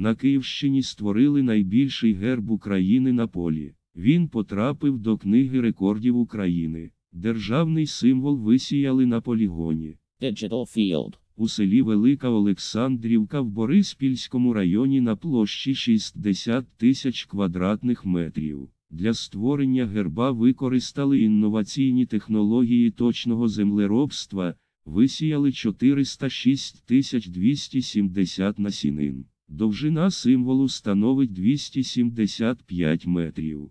На Київщині створили найбільший герб України на полі. Він потрапив до Книги рекордів України. Державний символ висіяли на полігоні. Digital Field. У селі Велика Олександрівка в Бориспільському районі на площі 60 тисяч квадратних метрів. Для створення герба використали інноваційні технології точного землеробства, висіяли 406 270 насінин. Довжина символу становить 275 метрів.